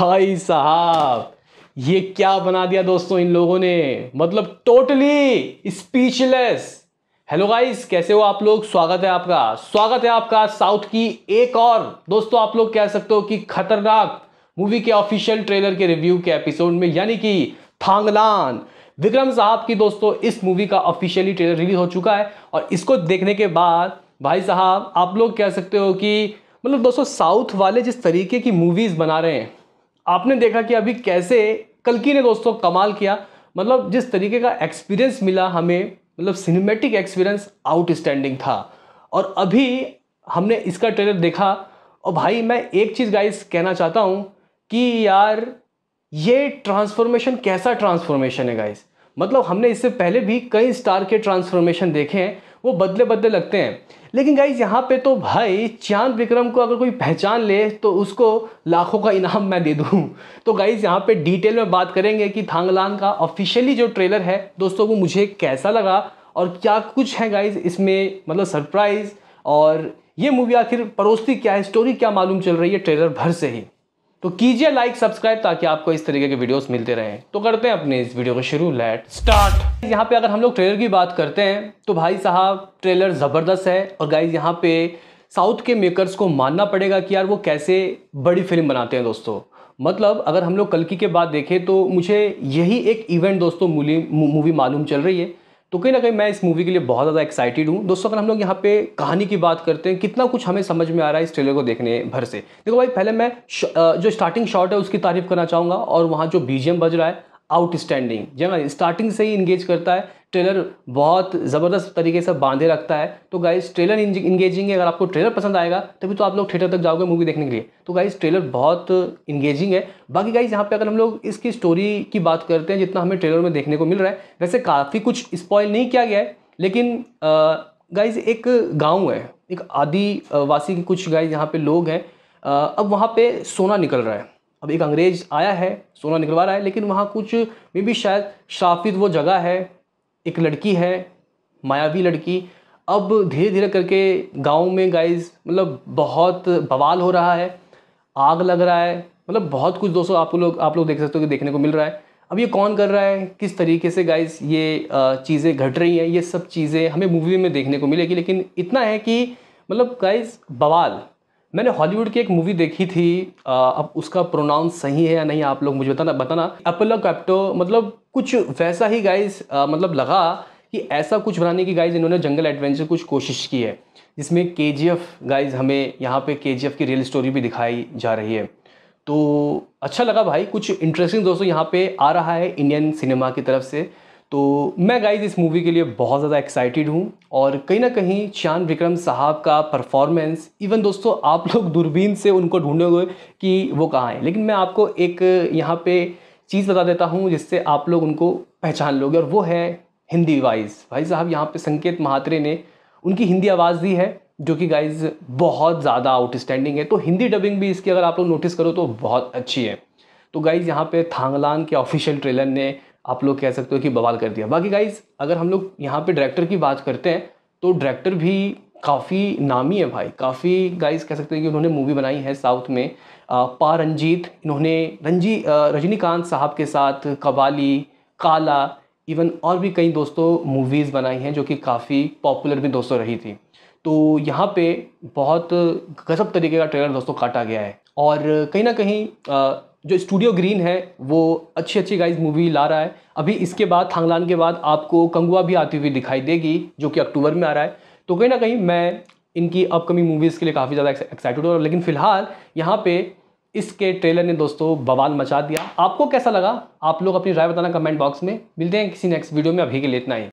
भाई साहब ये क्या बना दिया दोस्तों इन लोगों ने मतलब टोटली स्पीचलेस हेलो गाइस कैसे हो आप लोग स्वागत है आपका स्वागत है आपका साउथ की एक और दोस्तों आप लोग कह सकते हो कि खतरनाक मूवी के ऑफिशियल ट्रेलर के रिव्यू के एपिसोड में यानी कि थांगलान विक्रम साहब की दोस्तों इस मूवी का ऑफिशियली ट्रेलर रिलीज हो चुका है और इसको देखने के बाद भाई साहब आप लोग कह सकते हो कि मतलब दोस्तों साउथ वाले जिस तरीके की मूवीज़ बना रहे हैं आपने देखा कि अभी कैसे कलकी ने दोस्तों कमाल किया मतलब जिस तरीके का एक्सपीरियंस मिला हमें मतलब सिनेमेटिक एक्सपीरियंस आउटस्टैंडिंग था और अभी हमने इसका ट्रेलर देखा और भाई मैं एक चीज़ गाइस कहना चाहता हूँ कि यार ये ट्रांसफॉर्मेशन कैसा ट्रांसफॉर्मेशन है गाइस मतलब हमने इससे पहले भी कई स्टार के ट्रांसफॉर्मेशन देखे हैं वो बदले बदले लगते हैं लेकिन गाइज यहाँ पे तो भाई चांद विक्रम को अगर कोई पहचान ले तो उसको लाखों का इनाम मैं दे दूँ तो गाइज यहाँ पे डिटेल में बात करेंगे कि थांगलान का ऑफिशियली जो ट्रेलर है दोस्तों वो मुझे कैसा लगा और क्या कुछ है गाइज इसमें मतलब सरप्राइज़ और ये मूवी आखिर पड़ोसी क्या है स्टोरी क्या मालूम चल रही है ट्रेलर भर से ही तो कीजिए लाइक सब्सक्राइब ताकि आपको इस तरीके के वीडियोस मिलते रहें तो करते हैं अपने इस वीडियो को शुरू लेट स्टार्ट यहाँ पे अगर हम लोग ट्रेलर की बात करते हैं तो भाई साहब ट्रेलर ज़बरदस्त है और गाइज यहाँ पे साउथ के मेकर्स को मानना पड़ेगा कि यार वो कैसे बड़ी फिल्म बनाते हैं दोस्तों मतलब अगर हम लोग की के बाद देखें तो मुझे यही एक इवेंट दोस्तों मूवी मालूम चल रही है तो कहीं ना कहीं मैं इस मूवी के लिए बहुत ज़्यादा एक्साइटेड हूँ दोस्तों अगर हम लोग यहाँ पे कहानी की बात करते हैं कितना कुछ हमें समझ में आ रहा है इस ट्रेलर को देखने भर से देखो भाई पहले मैं जो स्टार्टिंग शॉट है उसकी तारीफ करना चाहूँगा और वहाँ जो बीजीएम बज रहा है आउटस्टैंडिंग जब स्टार्टिंग से ही इंगेज करता है ट्रेलर बहुत ज़बरदस्त तरीके से बांधे रखता है तो गाइस ट्रेलर इंगेजिंग है अगर आपको ट्रेलर पसंद आएगा तभी तो आप लोग थिएटर तक जाओगे मूवी देखने के लिए तो गाइस ट्रेलर बहुत इंगेजिंग है बाकी गाइस यहाँ पे अगर हम लोग इसकी स्टोरी की बात करते हैं जितना हमें ट्रेलर में देखने को मिल रहा है वैसे काफ़ी कुछ स्पॉयल नहीं किया गया है लेकिन गाइज एक गाँव है एक आदिवासी कुछ गाइज यहाँ पर लोग हैं अब वहाँ पर सोना निकल रहा है अब एक अंग्रेज़ आया है सोना निकलवा रहा है लेकिन वहाँ कुछ मे भी शायद शापित वो जगह है एक लड़की है मायावी लड़की अब धीरे धीरे करके गांव में गाइस मतलब बहुत बवाल हो रहा है आग लग रहा है मतलब बहुत कुछ दोस्तों आप लोग आप लोग देख सकते हो कि देखने को मिल रहा है अब ये कौन कर रहा है किस तरीके से गाइस ये चीज़ें घट रही हैं ये सब चीज़ें हमें मूवी में देखने को मिलेगी लेकिन इतना है कि मतलब गाइस बवाल मैंने हॉलीवुड की एक मूवी देखी थी आ, अब उसका प्रोनाउंस सही है या नहीं आप लोग मुझे बताना बताना अपोलो कैप्टो मतलब कुछ वैसा ही गाइज मतलब लगा कि ऐसा कुछ बनाने की गाइज इन्होंने जंगल एडवेंचर कुछ कोशिश की है जिसमें के जी एफ गाइज हमें यहाँ पे के जी एफ की रियल स्टोरी भी दिखाई जा रही है तो अच्छा लगा भाई कुछ इंटरेस्टिंग दोस्तों यहाँ पे आ रहा है इंडियन सिनेमा की तरफ से तो मैं गाइज इस मूवी के लिए बहुत ज़्यादा एक्साइटेड हूँ और कहीं ना कहीं चांद विक्रम साहब का परफॉर्मेंस इवन दोस्तों आप लोग दूरबीन से उनको ढूंढोगे कि वो कहाँ हैं लेकिन मैं आपको एक यहाँ पे चीज़ बता देता हूँ जिससे आप लोग उनको पहचान लोगे और वो है हिंदी वाइज भाई साहब यहाँ पे संकेत महात्रे ने उनकी हिंदी आवाज़ दी है जो कि गाइज बहुत ज़्यादा आउटस्टैंडिंग है तो हिंदी डबिंग भी इसकी अगर आप लोग नोटिस करो तो बहुत अच्छी है तो गाइज यहाँ पे थांगलान के ऑफिशियल ट्रेलर ने आप लोग कह सकते हो कि बवाल कर दिया बाकी गाइज अगर हम लोग यहाँ पे डायरेक्टर की बात करते हैं तो डायरेक्टर भी काफ़ी नामी है भाई काफ़ी गाइस कह सकते हैं कि उन्होंने मूवी बनाई है साउथ में आ, पा रंजीत इन्होंने रंजी रजनीकांत साहब के साथ कबाली काला इवन और भी कई दोस्तों मूवीज़ बनाई हैं जो कि काफ़ी पॉपुलर भी दोस्तों रही थी तो यहाँ पे बहुत गजब तरीके का ट्रेलर दोस्तों काटा गया है और कहीं ना कहीं जो स्टूडियो ग्रीन है वो अच्छी अच्छी गाइज मूवी ला रहा है अभी इसके बाद थांगलान के बाद आपको कंगुआ भी आती हुई दिखाई देगी जो कि अक्टूबर में आ रहा है तो कहीं ना कहीं मैं इनकी अपकमिंग मूवीज़ के लिए काफ़ी ज़्यादा एक्साइटेड हूँ लेकिन फ़िलहाल यहाँ पे इसके ट्रेलर ने दोस्तों बवाल मचा दिया आपको कैसा लगा आप लोग अपनी राय बताना कमेंट बॉक्स में मिलते हैं किसी नेक्स्ट वीडियो में अभी के लिए इतना ही